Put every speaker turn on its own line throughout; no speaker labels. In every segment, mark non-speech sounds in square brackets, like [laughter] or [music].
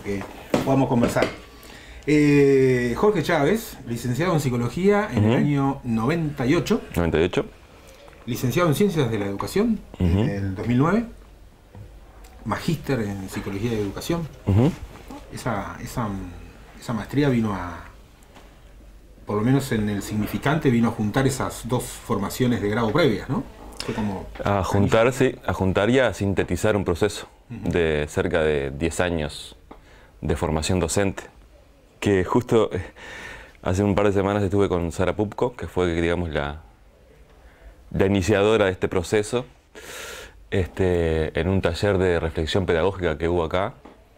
que podamos conversar. Eh, Jorge Chávez, licenciado en psicología en el año 98. 98. Licenciado en ciencias de la educación en el 2009. Magíster en psicología de educación. esa, maestría vino a, por lo menos en el significante, vino a juntar esas dos formaciones de grado previas, ¿no? Fue como...
A a juntar y a sintetizar un proceso de cerca de 10 años de formación docente, que justo eh, hace un par de semanas estuve con Sara Pupko, que fue, digamos, la, la iniciadora de este proceso, este, en un taller de reflexión pedagógica que hubo acá,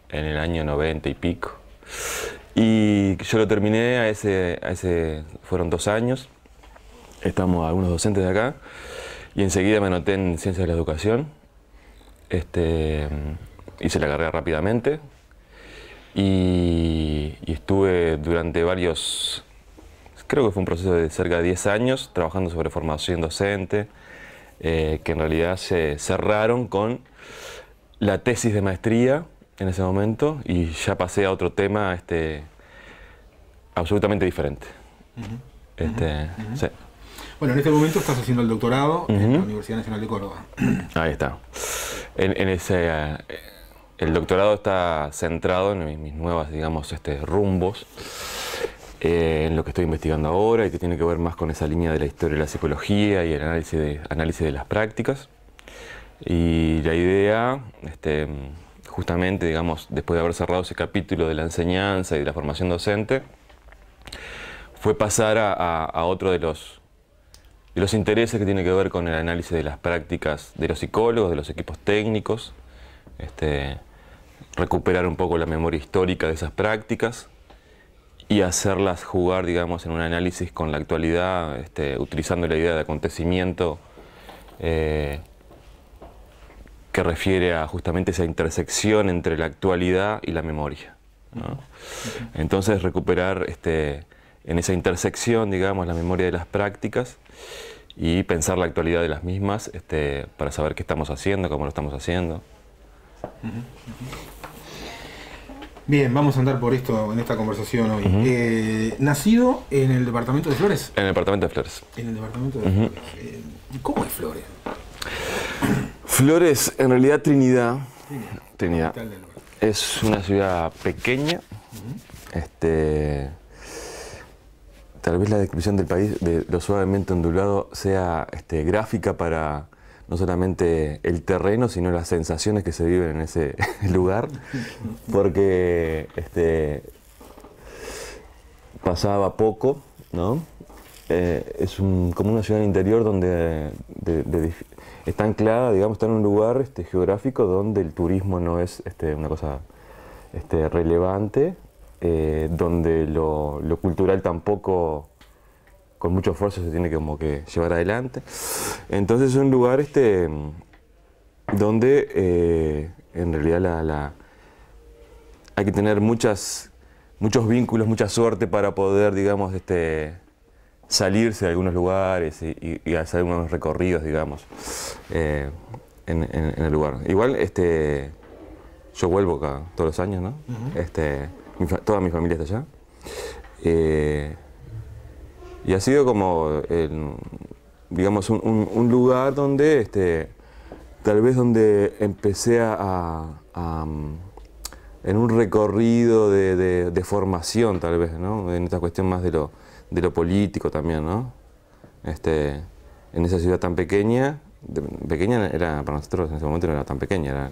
en el año 90 y pico. Y yo lo terminé a ese, a ese fueron dos años, estamos algunos docentes de acá, y enseguida me anoté en Ciencias de la Educación, este, hice la carrera rápidamente, y, estuve durante varios, creo que fue un proceso de cerca de 10 años, trabajando sobre formación docente, eh, que en realidad se cerraron con la tesis de maestría en ese momento y ya pasé a otro tema este, absolutamente diferente. Este,
bueno, en este momento estás haciendo el doctorado en la Universidad Nacional de Córdoba.
Ahí está. en ese, eh, el doctorado está centrado en mis, nuevos digamos, este, rumbos, eh, en lo que estoy investigando ahora y que tiene que ver más con esa línea de la historia de la psicología y el análisis de, análisis de las prácticas. Y la idea, este, justamente, digamos, después de haber cerrado ese capítulo de la enseñanza y de la formación docente, fue pasar a, otro de los, de los intereses que tiene que ver con el análisis de las prácticas de los psicólogos, de los equipos técnicos, este, recuperar un poco la memoria histórica de esas prácticas y hacerlas jugar, digamos, en un análisis con la actualidad, este, utilizando la idea de acontecimiento eh, que refiere a justamente esa intersección entre la actualidad y la memoria. Entonces, recuperar este, en esa intersección, digamos, la memoria de las prácticas y pensar la actualidad de las mismas para saber qué estamos haciendo, cómo lo estamos haciendo.
Bien, vamos a andar por esto en esta conversación hoy. Eh, ¿Nacido en el departamento de
Flores? En el departamento de Flores. En
eh, ¿Cómo es Flores?
Flores, en realidad Trinidad, Trinidad, es una ciudad pequeña, este, tal vez la descripción del país de lo suavemente ondulado sea este, gráfica para no solamente el terreno, sino las sensaciones que se viven en ese [laughs] lugar, porque este, pasaba poco, ¿no? Eh, es como una ciudad interior donde está anclada, digamos, está en un lugar este, geográfico donde el turismo no es este, una cosa este, relevante, eh, donde lo, cultural tampoco con mucho esfuerzo se tiene que, como que llevar adelante. Entonces es un lugar este, donde eh, en realidad la, hay que tener muchas, muchos vínculos, mucha suerte para poder, digamos, este, salirse de algunos lugares y, hacer unos recorridos, digamos, eh, en, el lugar. Igual este, yo vuelvo acá todos los años, ¿no? este, toda mi familia está allá. Eh, y ha sido como, digamos, un, lugar donde, este, tal vez donde empecé a, en un recorrido de, formación, tal vez, ¿no? En esta cuestión más de lo, de lo político también, ¿no? Este, en esa ciudad tan pequeña, pequeña era para nosotros en ese momento no era tan pequeña, era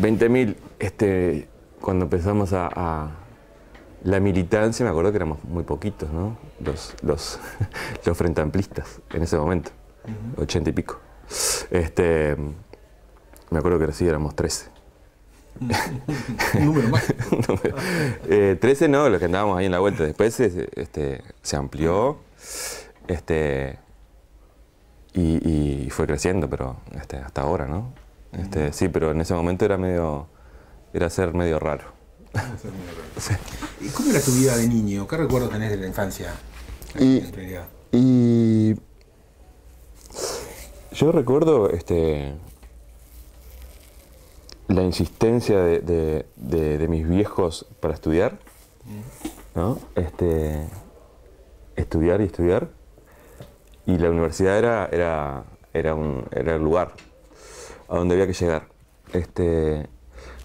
20.000, este, cuando empezamos a la militancia, me acuerdo que éramos muy poquitos, ¿no? Los, los, [laughs] los en ese momento, ochenta y pico. Este, me acuerdo que sí, éramos trece. Número más. [laughs] Eh, no, los que andábamos ahí en la vuelta. Después este, se amplió este, y, fue creciendo, pero este, hasta ahora, ¿no? Este, sí, pero en ese momento era medio. era ser medio raro.
¿Y cómo era tu vida de niño? ¿Qué recuerdo tenés de la infancia? Y,
yo recuerdo este, la insistencia de, de, mis viejos para estudiar, ¿no? Este, estudiar y estudiar. Y la universidad era, era, era, un, era el lugar a donde había que llegar. Este,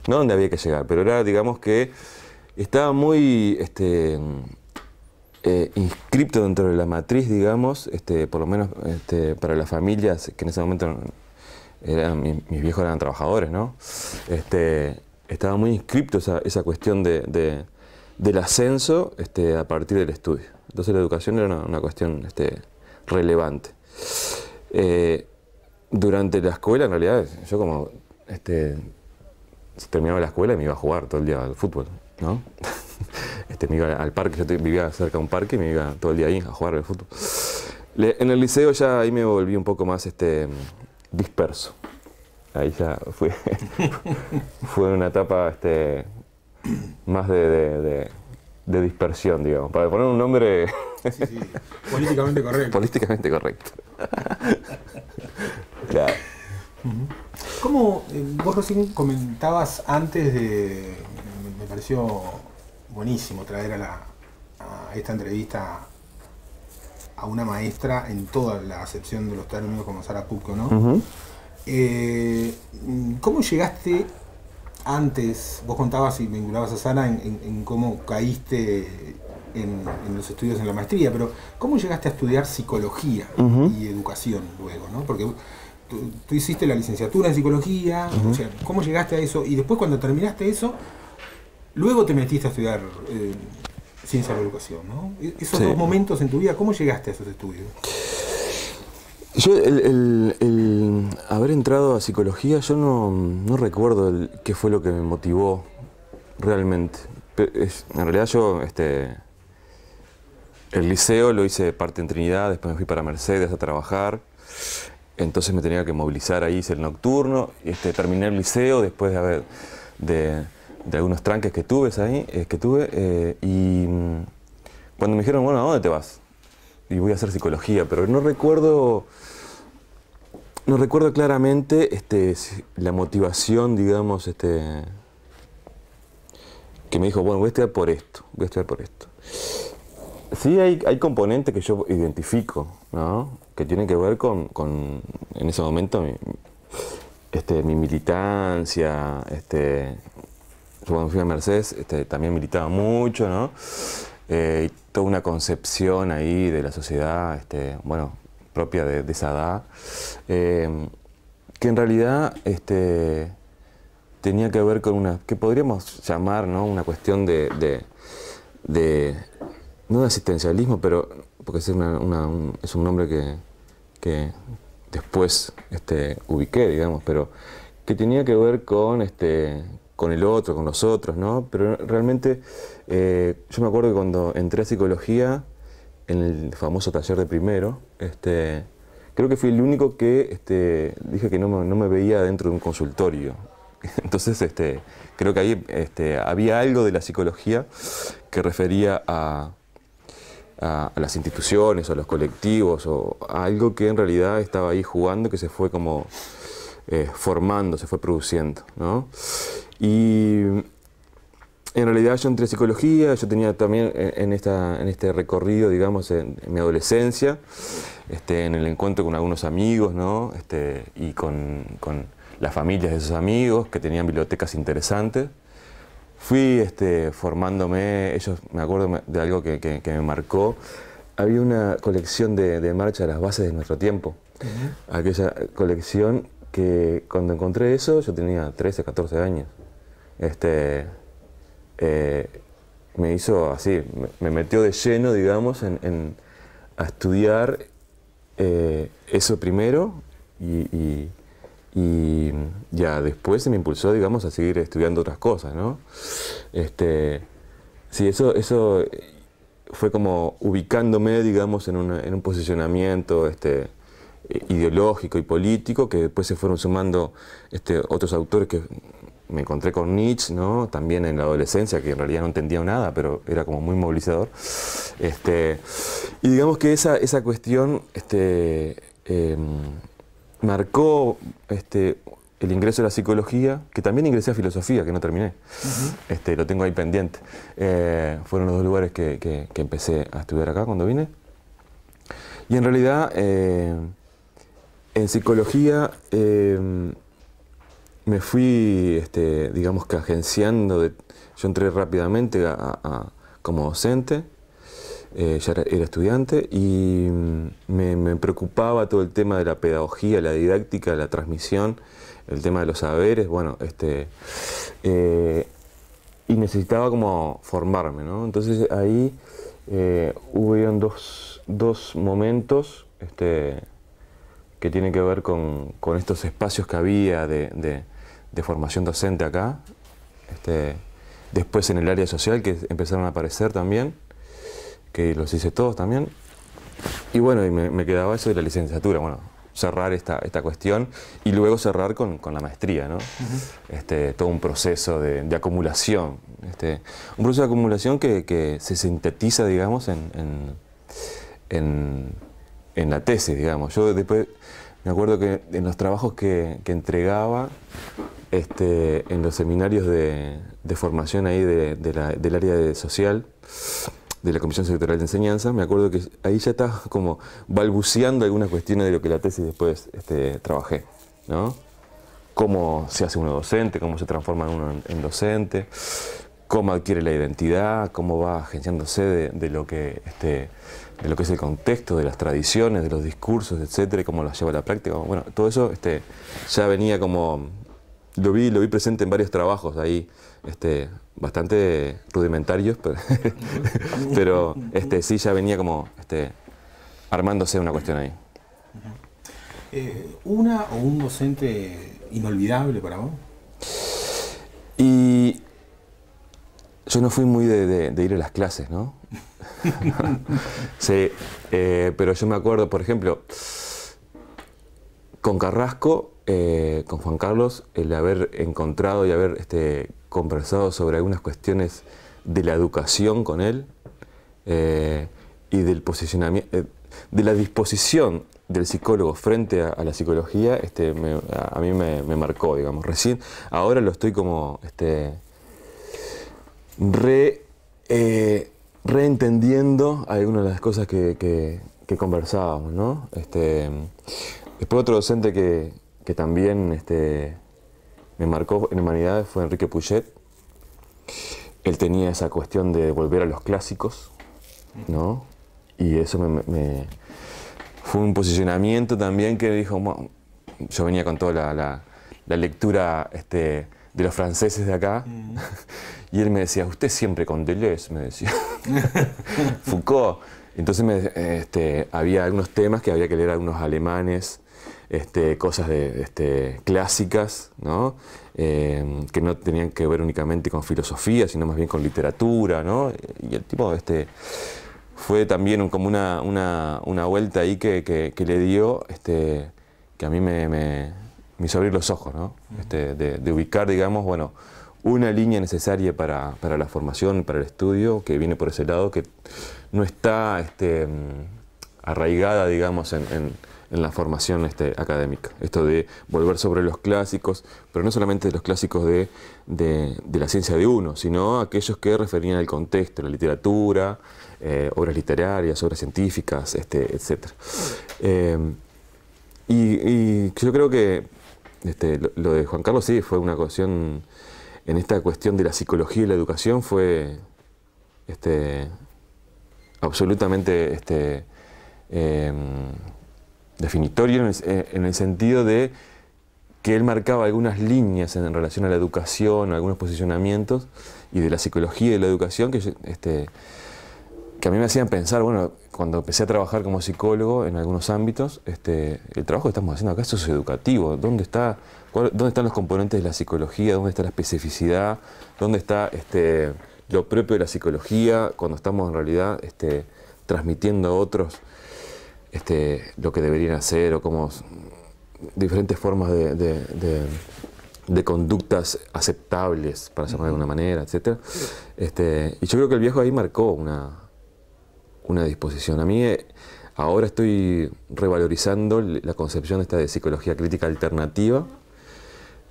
no donde había que llegar, pero era, digamos que estaba muy este, eh, inscripto dentro de la matriz, digamos, este, por lo menos este, para las familias que en ese momento eran, mis, viejos eran trabajadores, ¿no? Este, estaba muy inscripto esa, esa cuestión del ascenso este, a partir del estudio. Entonces la educación era una, cuestión este, relevante. Eh, durante la escuela, en realidad, yo como terminaba la escuela y me iba a jugar todo el día al fútbol, ¿no? [laughs] Este, me iba al parque, yo vivía cerca de un parque y me iba todo el día ahí a jugar al fútbol. en el liceo ya ahí me volví un poco más este, disperso. Ahí ya fue, [laughs] fue una etapa este, más de, dispersión, digamos. Para poner un nombre... [laughs] Políticamente correcto. Políticamente correcto. claro.
¿Cómo eh, vos recién comentabas antes de. Me pareció buenísimo traer a, esta entrevista a una maestra en toda la acepción de los términos como Sara Pucco, ¿no? Eh, ¿Cómo llegaste antes? Vos contabas y vinculabas a Sara en, cómo caíste en, los estudios en la maestría, pero ¿cómo llegaste a estudiar psicología y educación luego, ¿no? Porque tú, hiciste la licenciatura en psicología, o sea, ¿cómo llegaste a eso? Y después cuando terminaste eso, luego te metiste a estudiar eh, ciencia de la educación, ¿no? E-, esos dos momentos en tu vida, ¿cómo llegaste a esos estudios?
Yo, el, haber entrado a psicología, yo no, recuerdo qué fue lo que me motivó realmente. en realidad yo, este, el liceo lo hice parte en Trinidad, después me fui para Mercedes a trabajar. Entonces me tenía que movilizar ahí, hice el nocturno, este, terminé el liceo después de haber de, algunos tranques que tuve ahí, eh, que tuve, eh, y mm, cuando me dijeron, bueno, ¿a dónde te vas? Y voy a hacer psicología, pero no recuerdo, no recuerdo claramente este, la motivación, digamos, este, que me dijo, bueno, voy a estudiar por esto, voy a estudiar por esto. Sí hay, hay componentes que yo identifico, ¿no? que tiene que ver con, en ese momento, mi, este, mi militancia, este, yo cuando fui a Mercedes este, también militaba mucho, ¿no? Eh, toda una concepción ahí de la sociedad, este, bueno, propia de, esa edad, eh, que en realidad este, tenía que ver con una, que podríamos llamar, ¿no? Una cuestión de, de, no de asistencialismo, pero porque es, es un nombre que, después este, ubiqué, digamos, pero que tenía que ver con, este, con el otro, con los otros, ¿no? Pero realmente eh, yo me acuerdo que cuando entré a psicología, en el famoso taller de primero, este, creo que fui el único que este, dije que no me, no me veía dentro de un consultorio. [laughs] Entonces, este, creo que ahí este, había algo de la psicología que refería a, a, las instituciones o a los colectivos o algo que en realidad estaba ahí jugando que se fue como eh, formando, se fue produciendo. ¿no? Y en realidad yo entré psicología, yo tenía también eh, en, esta, este recorrido, digamos, en, mi adolescencia, este, en el encuentro con algunos amigos ¿no? este, y con, con las familias de esos amigos que tenían bibliotecas interesantes fui este, formándome, ellos me acuerdo de algo que, me marcó, había una colección de, marcha a las bases de nuestro tiempo, aquella colección que cuando encontré eso yo tenía 13, 14 años, este, eh, me hizo así, me, metió de lleno, digamos, en, a estudiar eh, eso primero y y ya después se me impulsó, digamos, a seguir estudiando otras cosas, ¿no? Este, sí, eso, eso fue como ubicándome, digamos, en, un posicionamiento este, ideológico y político, que después se fueron sumando este, otros autores que me encontré con Nietzsche, ¿no? También en la adolescencia, que en realidad no entendía nada, pero era como muy movilizador. Este, y digamos que esa, esa cuestión este, em, marcó este, el ingreso a la psicología, que también ingresé a filosofía, que no terminé. Este, lo tengo ahí pendiente. Eh, fueron los dos lugares que, empecé a estudiar acá cuando vine. Y en realidad, eh, en psicología eh, me fui, este, digamos que agenciando, yo entré rápidamente como docente eh, ya era estudiante y mm, me, preocupaba todo el tema de la pedagogía, la didáctica, la transmisión, el tema de los saberes, bueno, este, eh, y necesitaba como formarme, ¿no? Entonces ahí eh, hubo dos, momentos este, que tienen que ver con, estos espacios que había de, de formación docente acá, este, después en el área social que empezaron a aparecer también que los hice todos también. Y bueno, y me, quedaba eso de la licenciatura, bueno, cerrar esta, esta cuestión y luego cerrar con, la maestría, ¿no? este, todo un proceso de, acumulación, este, un proceso de acumulación que, se sintetiza, digamos, en, la tesis, digamos. Yo después me acuerdo que en los trabajos que, entregaba, este, en los seminarios de, formación ahí del área social, de la Comisión Secretaria de Enseñanza, me acuerdo que ahí ya está como balbuceando algunas cuestiones de lo que la tesis después este, trabajé, ¿no? Cómo se hace uno docente, cómo se transforma uno en, en docente, cómo adquiere la identidad, cómo va agenciándose de, lo que, este, de lo que es el contexto, de las tradiciones, de los discursos, etcétera, y cómo las lleva a la práctica. Bueno, todo eso este, ya venía como. Lo vi, lo vi presente en varios trabajos ahí este, bastante rudimentarios, pero, [laughs] este, sí ya venía como este, armándose una cuestión ahí.
Eh, ¿Una o un docente inolvidable para vos?
Y yo no fui muy de, ir a las clases, ¿no? [laughs] sí, eh, pero yo me acuerdo, por ejemplo, con Carrasco, eh, con Juan Carlos, el haber encontrado y haber este, conversado sobre algunas cuestiones de la educación con él eh, y del posicionamiento, eh, de la disposición del psicólogo frente a, la psicología, este, a, mí me, marcó, digamos, recién. Ahora lo estoy como este, re, eh, reentendiendo algunas de las cosas que, conversábamos, ¿no? Este, después otro docente que, también este, me marcó en humanidades fue Enrique Puget. Él tenía esa cuestión de volver a los clásicos, ¿no? Y eso me, fue un posicionamiento también que dijo, yo venía con toda la, lectura este, de los franceses de acá, mm. [laughs] y él me decía, usted siempre con Deleuze, me decía, [laughs] Foucault. Entonces este, había algunos temas que había que leer a algunos alemanes, este, cosas de, este, clásicas, eh, que no tenían que ver únicamente con filosofía, sino más bien con literatura. Y el tipo este, fue también como una, vuelta ahí que, le dio, este, que a mí me, hizo abrir los ojos, este, de, ubicar, digamos, bueno, una línea necesaria para, la formación, para el estudio, que viene por ese lado, que no está este, arraigada, digamos, en en la formación este, académica. Esto de volver sobre los clásicos, pero no solamente los clásicos de, la ciencia de uno, sino aquellos que referían al contexto, la literatura, eh, obras literarias, obras científicas, este, etc. Eh, y, yo creo que este, lo, de Juan Carlos sí fue una cuestión, en esta cuestión de la psicología y la educación fue este, absolutamente este, em, definitorio eh, en el, sentido de que él marcaba algunas líneas en relación a la educación, algunos posicionamientos y de la psicología y la educación que, este, a mí me hacían pensar, bueno, cuando empecé a trabajar como psicólogo en algunos ámbitos, este, el trabajo que estamos haciendo acá es socioeducativo, ¿dónde, está, dónde están los componentes de la psicología? ¿Dónde está la especificidad? ¿Dónde está este, lo propio de la psicología cuando estamos en realidad transmitiendo a otros? Este, lo que deberían hacer o cómo diferentes formas de, conductas aceptables, para llamar de alguna manera, etc. Este, y yo creo que el viejo ahí marcó una, una disposición. A mí eh, ahora estoy revalorizando la concepción esta de psicología crítica alternativa,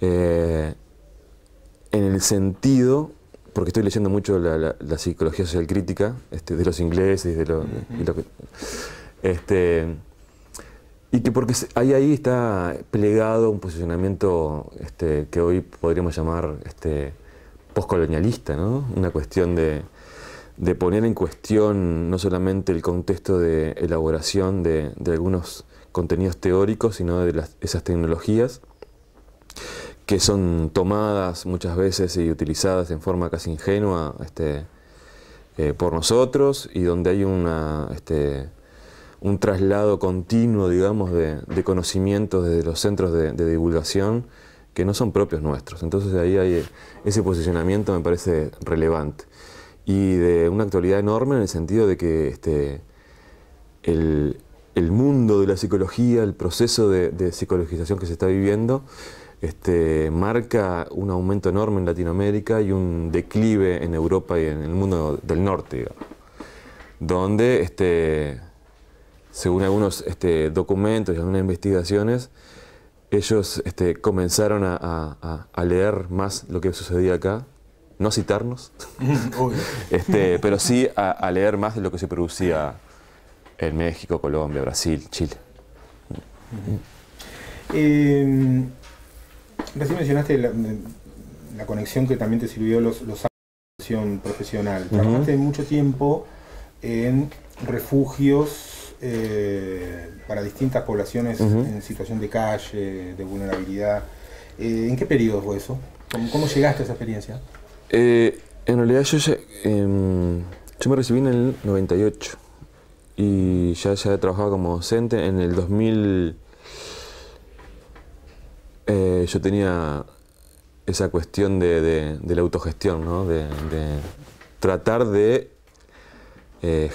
eh, en el sentido porque estoy leyendo mucho la, psicología social crítica este, de los ingleses y de los... lo que, este, y que porque ahí, ahí está plegado un posicionamiento este, que hoy podríamos llamar este, postcolonialista, ¿no? Una cuestión de, poner en cuestión no solamente el contexto de elaboración de, algunos contenidos teóricos, sino de esas tecnologías que son tomadas muchas veces y utilizadas en forma casi ingenua este, eh, por nosotros y donde hay una un traslado continuo, digamos, de, conocimientos desde los centros de, divulgación que no son propios nuestros. Entonces ahí hay eh, ese posicionamiento me parece relevante. Y de una actualidad enorme en el sentido de que este, el, mundo de la psicología, el proceso de, psicologización que se está viviendo, este, marca un aumento enorme en Latinoamérica y un declive en Europa y en el mundo del norte, digamos, donde este, según algunos este, documentos y algunas investigaciones, ellos este, comenzaron a, leer más lo que sucedía acá, no citarnos, [laughs] este, pero sí a, leer más de lo que se producía en México, Colombia, Brasil, Chile.
Eh, recién mencionaste la, conexión que también te sirvió los, años de profesional. Trabajaste mucho tiempo en refugios eh, para distintas poblaciones en situación de calle, de vulnerabilidad. Eh, ¿En qué periodo fue eso? ¿Cómo, llegaste a esa experiencia?
Eh, en realidad yo, em, yo me recibí en el 98 y ya, ya he trabajado como docente. En el 2000 yo tenía esa cuestión de, la autogestión, de, tratar de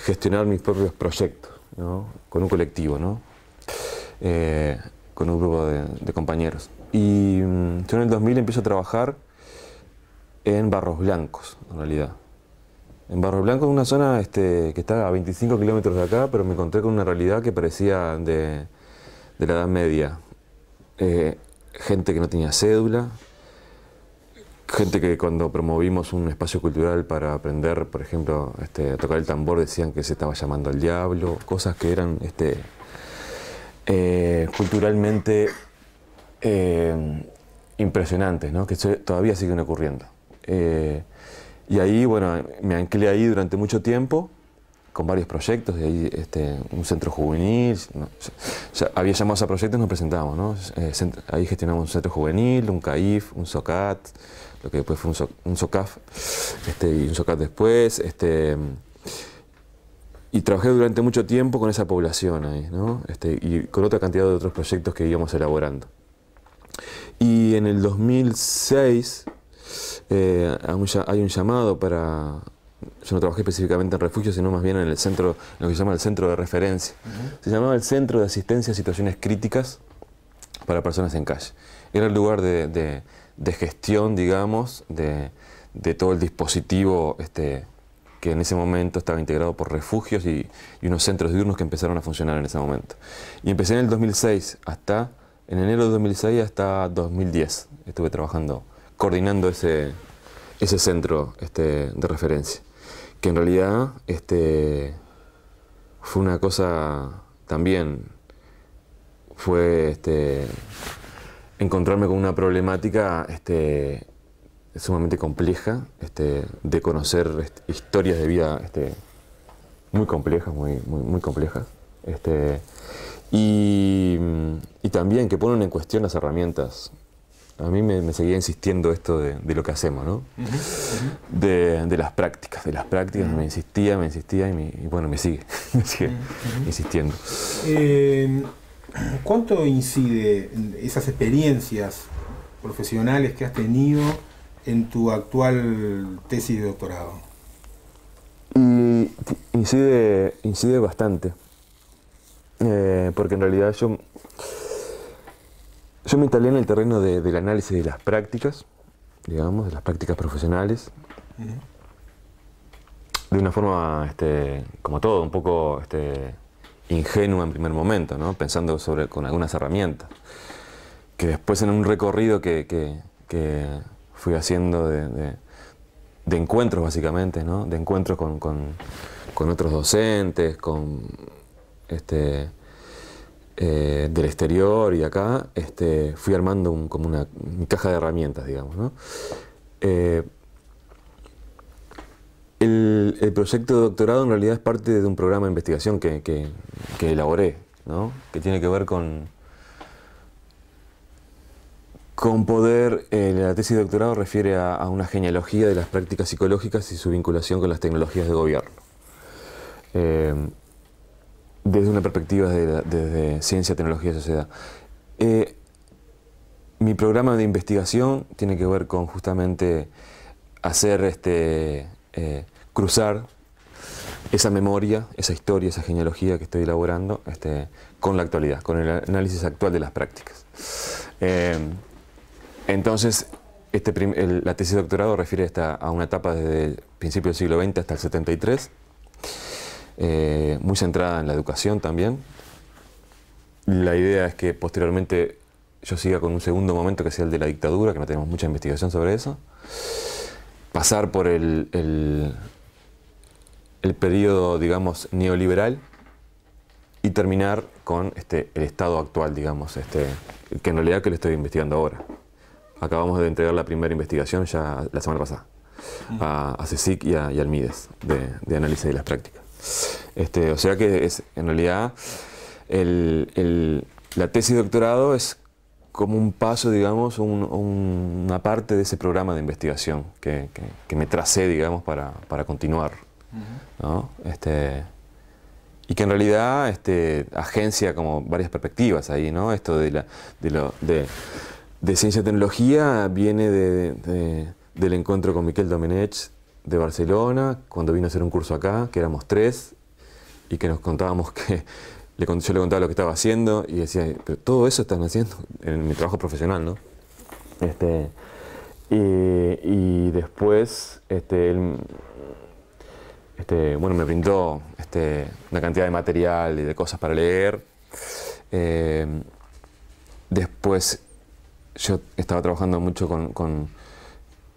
gestionar mis propios proyectos con un colectivo, ¿no? Eh, con un grupo de, compañeros. Y mm, yo en el 2000 empiezo a trabajar en Barros Blancos, en realidad. En Barros Blancos, una zona este, que está a 25 kilómetros de acá, pero me encontré con una realidad que parecía de, la Edad Media. Eh, gente que no tenía cédula, gente que cuando promovimos un espacio cultural para aprender, por ejemplo, este, a tocar el tambor, decían que se estaba llamando al diablo, cosas que eran este, eh, culturalmente eh, impresionantes, ¿no? que todavía siguen ocurriendo. Eh, y ahí, bueno, me anclé ahí durante mucho tiempo con varios proyectos, De ahí este, un centro juvenil, había llamados a proyectos, y nos presentábamos, ¿no? ahí gestionamos un centro juvenil, un CAIF, un SOCAT, lo que después fue un, SOCAF, este, y un SOCAF después. Este, y trabajé durante mucho tiempo con esa población ahí, ¿no? Este, y con otra cantidad de otros proyectos que íbamos elaborando. Y en el 2006 eh, hay un llamado para, yo no trabajé específicamente en refugios, sino más bien en el centro, lo que se llama el centro de referencia. Se llamaba el Centro de Asistencia a Situaciones Críticas para Personas en Calle. Era el lugar de, de gestión, digamos, de, de todo el dispositivo este, que en ese momento estaba integrado por refugios y, unos centros diurnos que empezaron a funcionar en ese momento. Y empecé en el 2006 hasta, en enero de 2006 hasta 2010 estuve trabajando, coordinando ese, ese centro este, de referencia, que en realidad este, fue una cosa también, fue este, encontrarme con una problemática este, sumamente compleja, este, de conocer este, historias de vida este, muy complejas, muy, muy, complejas. Este, y, también que ponen en cuestión las herramientas. A mí me, seguía insistiendo esto de, lo que hacemos, ¿no? De, las prácticas, de las prácticas. Me insistía, me insistía y, bueno, me sigue, [laughs] sigue insistiendo.
Eh, ¿Cuánto incide esas experiencias profesionales que has tenido en tu actual tesis de doctorado?
incide, incide bastante. Eh, porque en realidad yo, yo me instalé en el terreno del análisis de las prácticas, digamos, de las prácticas profesionales. De una forma, este, como todo, un poco este, ingenua en primer momento, pensando sobre, con algunas herramientas. Que después en un recorrido que, fui haciendo de, encuentros básicamente, ¿no? de encuentros con, otros docentes, con este, eh, del exterior y acá, este, fui armando un, como una, caja de herramientas, digamos. ¿no? Eh, el, proyecto de doctorado en realidad es parte de un programa de investigación que, que, elaboré, ¿no? que tiene que ver con, con poder, eh, la tesis de doctorado refiere a, una genealogía de las prácticas psicológicas y su vinculación con las tecnologías de gobierno. Eh, desde una perspectiva de, desde ciencia, tecnología y sociedad. Eh, mi programa de investigación tiene que ver con justamente hacer este, cruzar esa memoria, esa historia, esa genealogía que estoy elaborando este, con la actualidad, con el análisis actual de las prácticas. Eh, entonces, este la tesis de doctorado refiere a una etapa desde el principio del siglo XX hasta el 73, eh, muy centrada en la educación también. La idea es que posteriormente yo siga con un segundo momento que sea el de la dictadura, que no tenemos mucha investigación sobre eso. Pasar por el el periodo, digamos, neoliberal y terminar con este, el estado actual, digamos, este, que en realidad que lo estoy investigando ahora. Acabamos de entregar la primera investigación ya la semana pasada a, a y, a, al MIDES de, análisis de las prácticas. Este, o sea que en realidad la tesis de doctorado es como un paso, digamos, una parte de ese programa de investigación que, me tracé, digamos, para continuar. Este, y que en realidad este, agencia como varias perspectivas ahí, ¿no? Esto de, ciencia y tecnología viene del encuentro con Miquel Domenech de Barcelona, cuando vino a hacer un curso acá, que éramos tres, y que nos contábamos que [laughs] le, yo le contaba lo que estaba haciendo y decía, pero todo eso están haciendo en mi trabajo profesional, ¿no? Este, y, después este, él este, bueno, me brindó este, una cantidad de material y de cosas para leer. Eh, después yo estaba trabajando mucho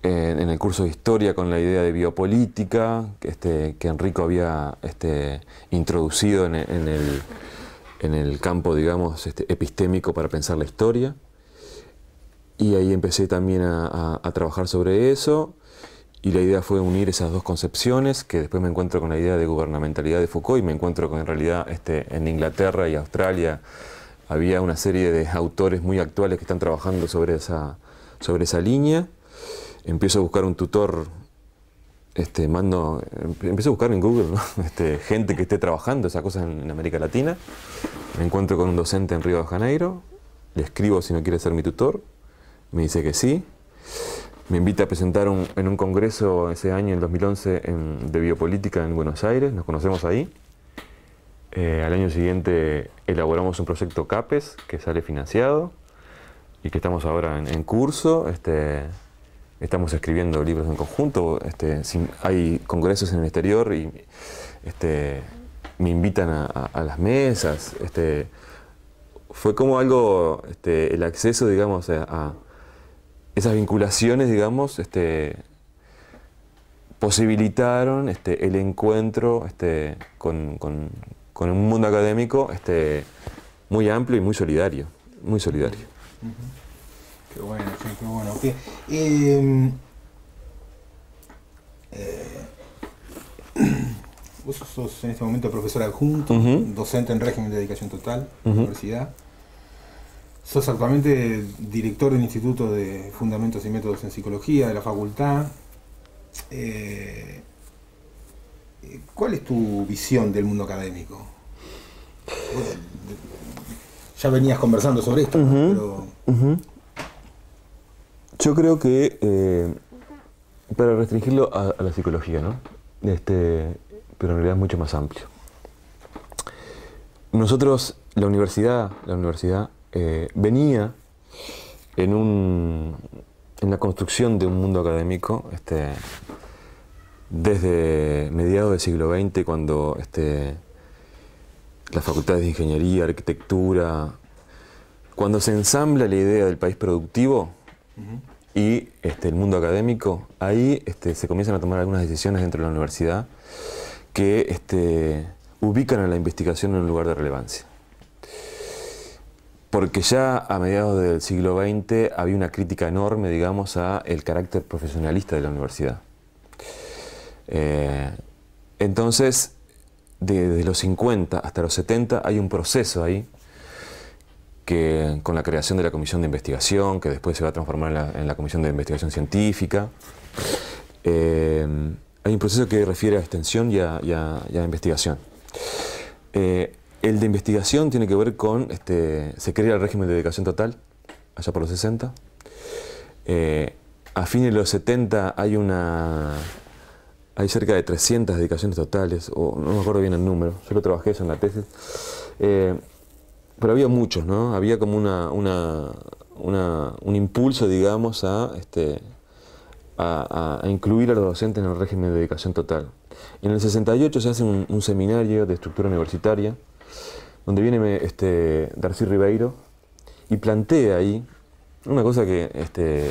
eh, en el curso de historia con la idea de biopolítica que este, Enrico había introducido en, el, campo, epistémico para pensar la historia. Y ahí empecé también a trabajar sobre eso. Y la idea fue unir esas dos concepciones, que después me encuentro con la idea de gubernamentalidad de Foucault y me encuentro con en realidad este, en Inglaterra y Australia había una serie de autores muy actuales que están trabajando sobre esa, sobre esa línea. Empiezo a buscar un tutor, este, mando, em, empiezo a buscar en Google [laughs] este, gente que esté trabajando esas cosas en, América Latina. Me encuentro con un docente en Río de Janeiro, le escribo si no quiere ser mi tutor, me dice que sí me invita a presentar en un congreso ese año, en 2011, de biopolítica en Buenos Aires, nos conocemos ahí. Eh, al año siguiente elaboramos un proyecto CAPES que sale financiado y que estamos ahora en, curso. Este, estamos escribiendo libros en conjunto. Este, hay congresos en el exterior y este, me invitan a, las mesas. fue como algo, el acceso, digamos, a esas vinculaciones, digamos, este, posibilitaron este, el encuentro este, con, un mundo académico muy amplio y muy solidario. Muy solidario.
Qué bueno, qué bueno. Em, eh, [clears throat] vos sos en este momento profesor adjunto, docente en régimen de dedicación total, de la universidad. Sos actualmente director del Instituto de Fundamentos y Métodos en Psicología de la facultad. Eh, eh, ¿Cuál es tu visión del mundo académico? ya venías conversando sobre esto,
Yo creo que, eh, para restringirlo a, la psicología, ¿no? Este, pero en realidad es mucho más amplio. Nosotros, la universidad, la universidad eh, venía en, la construcción de un mundo académico este, desde mediados del siglo XX, cuando este, las facultades de ingeniería, arquitectura, cuando se ensambla la idea del país productivo y este, el mundo académico, ahí este, se comienzan a tomar algunas decisiones dentro de la universidad que ubican a la investigación en un lugar de relevancia porque ya a mediados del siglo XX había una crítica enorme, digamos, a el carácter profesionalista de la universidad. Eh, entonces, desde los 50 hasta los 70 hay un proceso ahí que con la creación de la comisión de investigación, que después se va a transformar en la, comisión de investigación científica, eh, hay un proceso que refiere a extensión y a, y y investigación. Eh, el de investigación tiene que ver con, este, se crea el régimen de dedicación total, allá por los 60. Eh, a fines de los 70 hay una, hay cerca de 300 dedicaciones totales, o no me acuerdo bien el número, yo lo trabajé eso en la tesis. Eh, pero había muchos, ¿no? Había como una, un impulso, digamos, este, a, incluir a los docentes en el régimen de dedicación total. En el 68 se hace un seminario de estructura universitaria, donde viene este, Darcy Ribeiro y plantea ahí una cosa que este,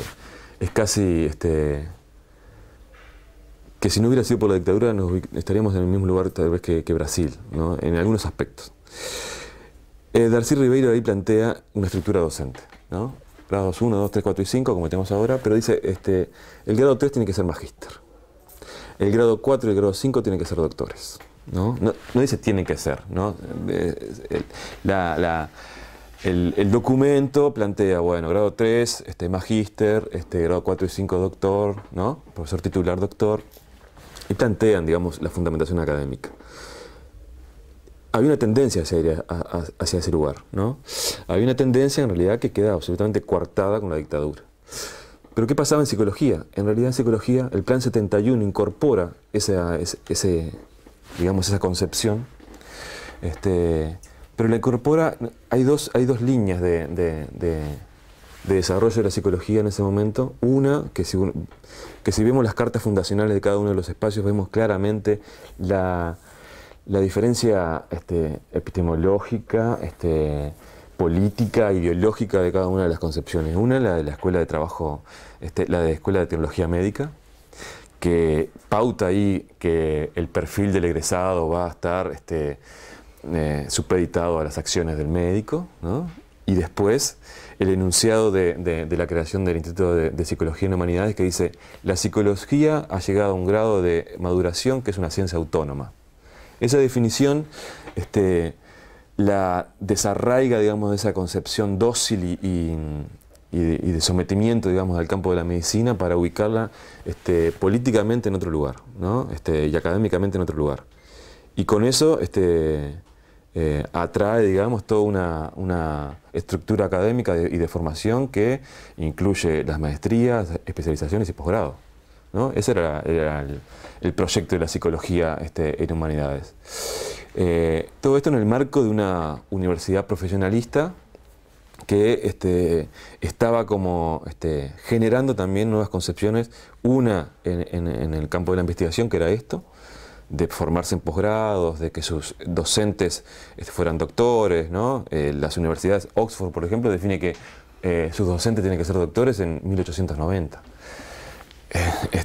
es casi este, que si no hubiera sido por la dictadura estaríamos en el mismo lugar tal vez que, Brasil, ¿no? en algunos aspectos. Eh, Darcy Ribeiro ahí plantea una estructura docente, ¿no? grados 1, 2, 3, 4 y 5, como tenemos ahora, pero dice, este, el grado 3 tiene que ser magíster, el grado 4 y el grado 5 tienen que ser doctores. No, no, dice tiene que ser. ¿no? Eh, el, documento plantea, bueno, grado 3, este, magíster, este, grado 4 y 5, doctor, ¿no? profesor titular, doctor, y plantean, digamos, la fundamentación académica había una tendencia hacia, hacia, ese lugar, ¿no? Había una tendencia en realidad que queda absolutamente coartada con la dictadura. Pero ¿qué pasaba en psicología? En realidad en psicología el Plan 71 incorpora ese, digamos, esa concepción. Este, pero la incorpora, hay dos, hay dos líneas de, de, de, desarrollo de la psicología en ese momento. Una, que si, que si vemos las cartas fundacionales de cada uno de los espacios, vemos claramente la, diferencia este, epistemológica, este, política, ideológica de cada una de las concepciones. Una, la de la escuela de trabajo, este, la de la escuela de tecnología médica, que pauta ahí que el perfil del egresado va a estar este, eh, supeditado a las acciones del médico, y después el enunciado de, la creación del Instituto de, Psicología en Humanidades que dice, la psicología ha llegado a un grado de maduración que es una ciencia autónoma. Esa definición este, la desarraiga, digamos, de esa concepción dócil y, y de, sometimiento, digamos, al campo de la medicina para ubicarla este, políticamente en otro lugar, ¿no? Este, y académicamente en otro lugar. Y con eso este, eh, atrae, digamos, toda una, estructura académica y de formación que incluye las maestrías, especializaciones y posgrado. Ese era, el, proyecto de la psicología en humanidades. Eh, todo esto en el marco de una universidad profesionalista que este, estaba como este, generando también nuevas concepciones, una en, el campo de la investigación, que era esto, de formarse en posgrados, de que sus docentes este, fueran doctores, ¿no? Eh, las universidades, Oxford, por ejemplo, define que eh, sus docentes tienen que ser doctores en 1890.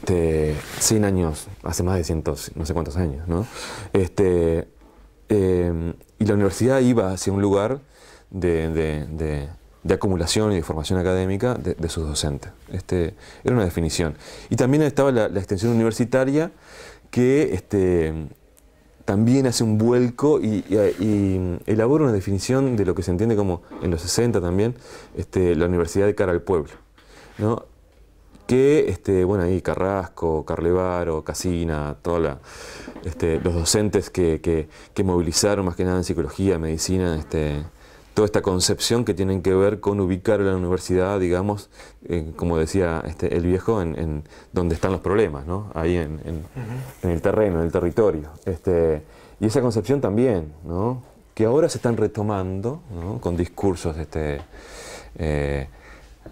100 eh, años, hace más de 100, no sé cuántos años, ¿no? y la universidad iba hacia un lugar de, acumulación y de formación académica de, sus docentes. Este, era una definición. Y también estaba la, extensión universitaria que este, también hace un vuelco y, elabora una definición de lo que se entiende como en los 60 también, este, la universidad de cara al pueblo. ¿no? Que, este, bueno, ahí Carrasco, Carlevaro, Casina, todos este, los docentes que, movilizaron más que nada en psicología, medicina, este, toda esta concepción que tienen que ver con ubicar la universidad, digamos, eh, como decía este, el viejo, en, donde están los problemas, ahí en, el terreno, en el territorio. Este, y esa concepción también, que ahora se están retomando con discursos este, eh,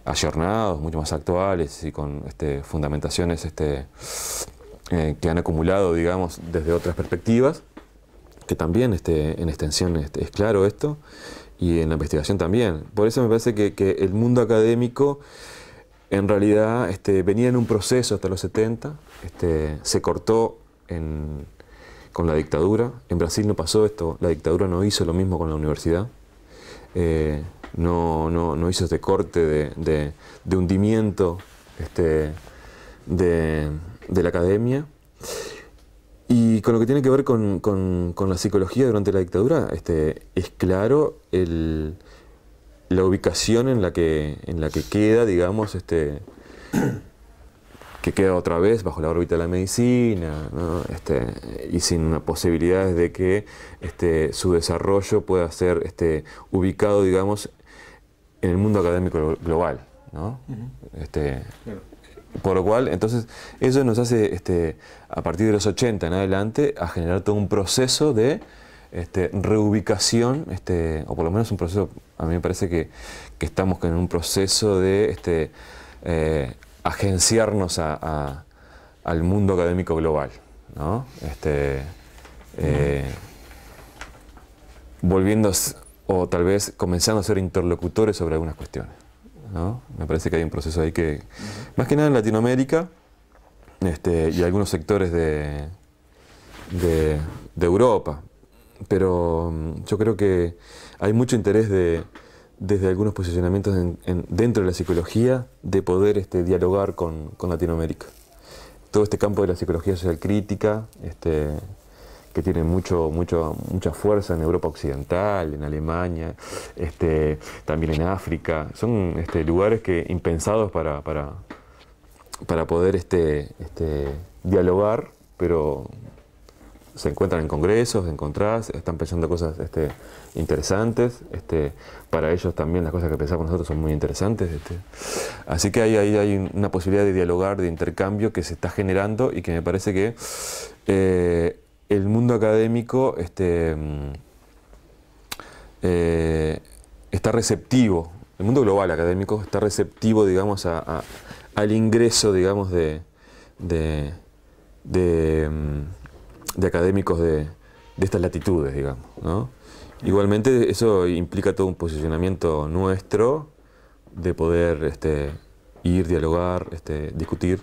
ayornados, mucho más actuales y con este, fundamentaciones este, eh, que han acumulado, digamos, desde otras perspectivas, que también este, en extensión es claro esto, y en la investigación también. Por eso me parece que, el mundo académico en realidad este, venía en un proceso hasta los 70, este, se cortó con la dictadura, en Brasil no pasó esto, la dictadura no hizo lo mismo con la universidad, eh, no, no, hizo este corte de, hundimiento este, de, de la academia. Y con lo que tiene que ver con, la psicología durante la dictadura, este, es claro el, la ubicación en la que, en la que queda, digamos, este, que queda otra vez bajo la órbita de la medicina este, y sin posibilidades de que este, su desarrollo pueda ser este, ubicado, digamos, en el mundo académico global. ¿no? este, por lo cual, entonces, eso nos hace, este, a partir de los 80 en adelante, a generar todo un proceso de este, reubicación, este, o por lo menos un proceso, a mí me parece que, estamos en un proceso de eh, agenciarnos al mundo académico global. ¿no? Eh, volviendo, o tal vez comenzando a ser interlocutores sobre algunas cuestiones. Me parece que hay un proceso ahí que, más que nada en Latinoamérica este, y algunos sectores de, de, Europa, pero mm, yo creo que hay mucho interés desde algunos posicionamientos dentro de la psicología de poder este, dialogar con, Latinoamérica. Todo este campo de la psicología social crítica, este, que tienen mucho, mucho, mucha fuerza en Europa Occidental, en Alemania, este, también en África. Son este, lugares que impensados para, para, poder este, este, dialogar, pero se encuentran en congresos, encontrás, están pensando cosas este, interesantes. Este, para ellos también las cosas que pensamos nosotros son muy interesantes. Así que ahí, ahí, hay una posibilidad de dialogar, de intercambio que se está generando y que me parece que eh, el mundo académico este, mm, eh, está receptivo, el mundo global académico está receptivo, digamos, al ingreso, digamos, de, de, mm, académicos de, estas latitudes, digamos, Igualmente eso implica todo un posicionamiento nuestro de poder este, ir, dialogar, este, discutir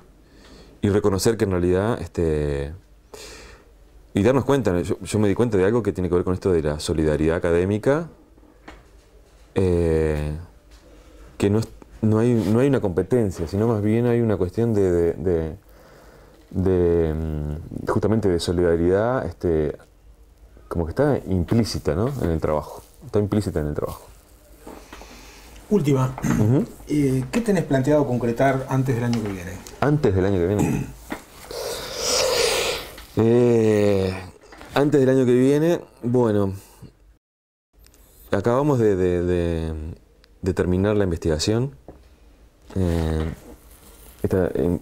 y reconocer que en realidad este, y darnos cuenta, yo, me di cuenta de algo que tiene que ver con esto de la solidaridad académica, eh, que no, no, hay, no hay una competencia, sino más bien hay una cuestión de, mm, justamente de solidaridad, este, como que está implícita ¿no? en el trabajo, está implícita en el trabajo.
Última, eh, ¿qué tenés planteado concretar antes del año que viene?
Antes del año que viene. Eh, antes del año que viene, bueno, acabamos de, terminar la investigación. Eh, eh,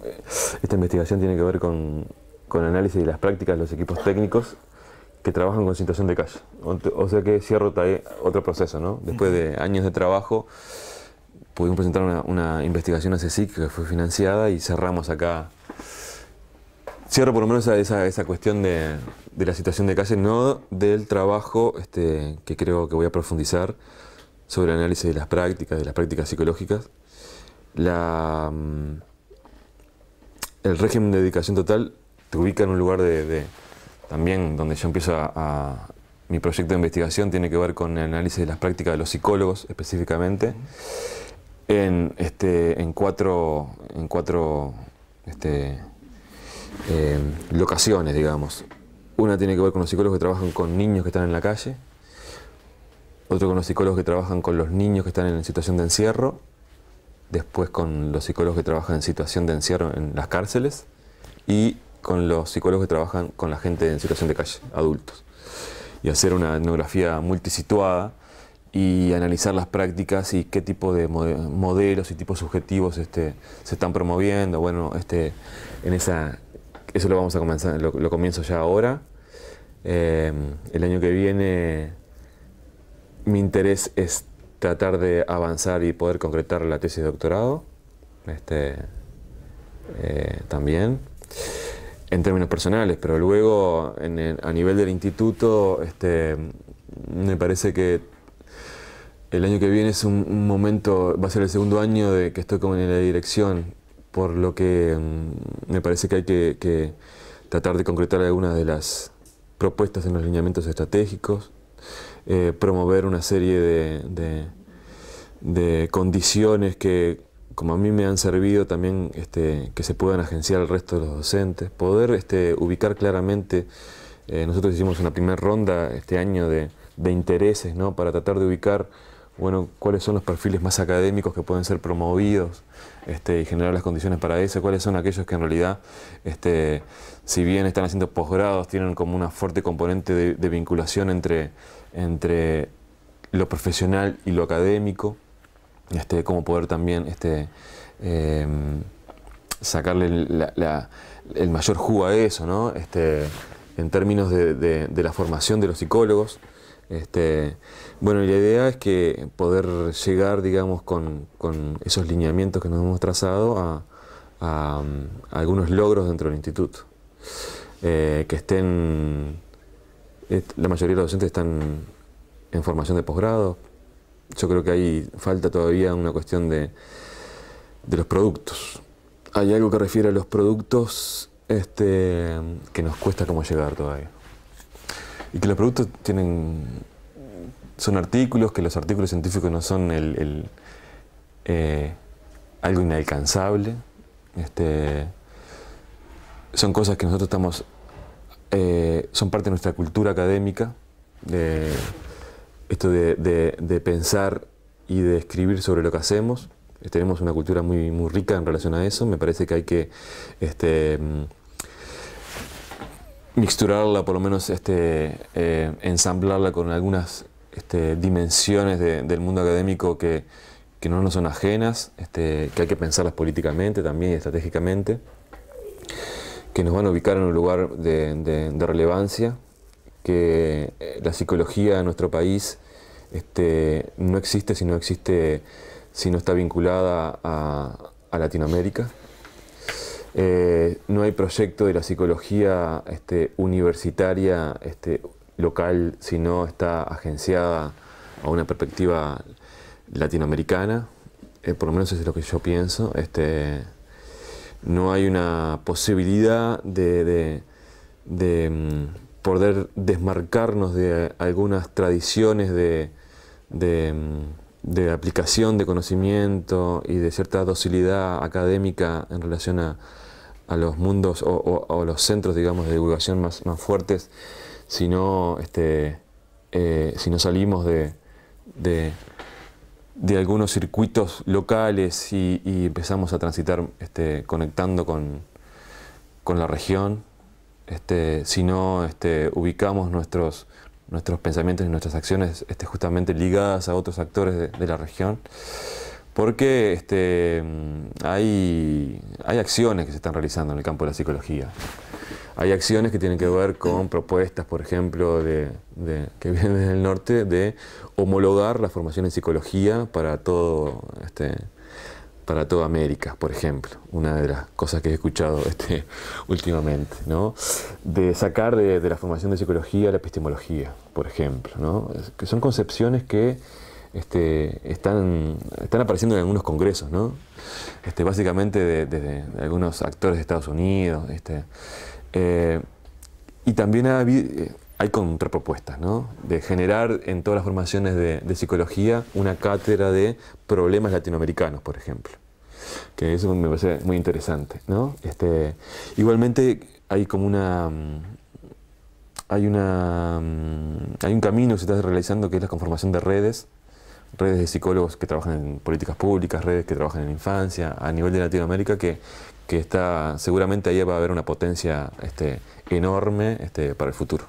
esta, investigación tiene que ver con, análisis de las prácticas de los equipos técnicos que trabajan con situación de calle. O, sea que cierro otro proceso, ¿no? Después de años de trabajo, pudimos presentar una, investigación a que fue financiada y cerramos acá Cierro por lo menos esa, esa, cuestión de, la situación de calle, no del trabajo este, que creo que voy a profundizar sobre el análisis de las prácticas, de las prácticas psicológicas. La, mm, el régimen de dedicación total te ubica en un lugar de, también donde yo empiezo a, mi proyecto de investigación tiene que ver con el análisis de las prácticas de los psicólogos específicamente en este en cuatro en cuatro este, eh, locaciones, digamos. Una tiene que ver con los psicólogos que trabajan con niños que están en la calle, otro con los psicólogos que trabajan con los niños que están en situación de encierro, después con los psicólogos que trabajan en situación de encierro en las cárceles y con los psicólogos que trabajan con la gente en situación de calle, adultos. Y hacer una etnografía multisituada y analizar las prácticas y qué tipo de modelos y tipos subjetivos este, se están promoviendo, bueno, este, en esa eso lo vamos a comenzar, lo, comienzo ya ahora. Eh, el año que viene mi interés es tratar de avanzar y poder concretar la tesis de doctorado. Este, eh, también en términos personales, pero luego a nivel del instituto, este, me parece que el año que viene es un, un, momento, va a ser el segundo año de que estoy como en la dirección por lo que mm, me parece que hay que, tratar de concretar algunas de las propuestas en los lineamientos estratégicos, eh, promover una serie de, condiciones que, como a mí me han servido, también este, que se puedan agenciar al resto de los docentes, poder este, ubicar claramente, eh, nosotros hicimos una primera ronda este año de, intereses, ¿no? para tratar de ubicar bueno, cuáles son los perfiles más académicos que pueden ser promovidos este, y generar las condiciones para eso, cuáles son aquellos que en realidad, este, si bien están haciendo posgrados, tienen como una fuerte componente de, vinculación entre, entre lo profesional y lo académico, este, cómo poder también este, em, sacarle el mayor jugo a eso, ¿no? Este, en términos de, la formación de los psicólogos. Este, bueno, y la idea es que poder llegar, digamos, con, esos lineamientos que nos hemos trazado a, mm, algunos logros dentro del instituto. Eh, que estén, la mayoría de los docentes están en formación de posgrado. Yo creo que ahí falta todavía una cuestión de, los productos. Hay algo que refiere a los productos este, que nos cuesta cómo llegar todavía. Y que los productos tienen son artículos, que los artículos científicos no son el, eh, algo inalcanzable. Este, son cosas que nosotros estamos, eh, son parte de nuestra cultura académica, de, esto de, pensar y de escribir sobre lo que hacemos. Tenemos una cultura muy, muy rica en relación a eso, me parece que hay que este, mixturarla, por lo menos este, eh, ensamblarla con algunas este, dimensiones del mundo académico que, no nos son ajenas, este, que hay que pensarlas políticamente también y estratégicamente, que nos van a ubicar en un lugar de, relevancia, que eh, la psicología de nuestro país este, no existe si no existe, si no está vinculada a, Latinoamérica. Eh, no hay proyecto de la psicología universitaria local, si no está agenciada a una perspectiva latinoamericana, eh, por lo menos es lo que yo pienso. Este, no hay una posibilidad de, mm, poder desmarcarnos de algunas tradiciones mm, de, aplicación de conocimiento y de cierta docilidad académica en relación a, los mundos o, los centros, digamos, de divulgación más fuertes si no, este, eh, si salimos de, algunos circuitos locales y, empezamos a transitar este, conectando con, la región, este, si no ubicamos nuestros, pensamientos y nuestras acciones justamente ligadas a otros actores de, la región, porque este, mm, hay acciones que se están realizando en el campo de la psicología. Hay acciones que tienen que ver con propuestas, por ejemplo, de, que vienen del norte, de homologar la formación en psicología para todo este, para toda América, por ejemplo, una de las cosas que he escuchado este, [laughs] últimamente, ¿no? de sacar de, la formación de psicología la epistemología, por ejemplo, que son concepciones que este, están, están apareciendo en algunos congresos, ¿no? este, básicamente desde algunos actores de Estados Unidos, este, eh, y también eh, hay contrapropuestas, ¿no? De generar en todas las formaciones de, psicología una cátedra de problemas latinoamericanos, por ejemplo. Que eso me parece muy interesante, ¿no? Este, igualmente hay como una. Mm, hay, una, mm, hay un camino que se está realizando que es la conformación de redes, redes de psicólogos que trabajan en políticas públicas, redes que trabajan en infancia, a nivel de Latinoamérica, que, que está seguramente ahí va a haber una potencia este, enorme este, para el futuro.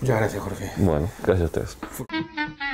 Muchas gracias, Jorge. Bueno, gracias a ustedes.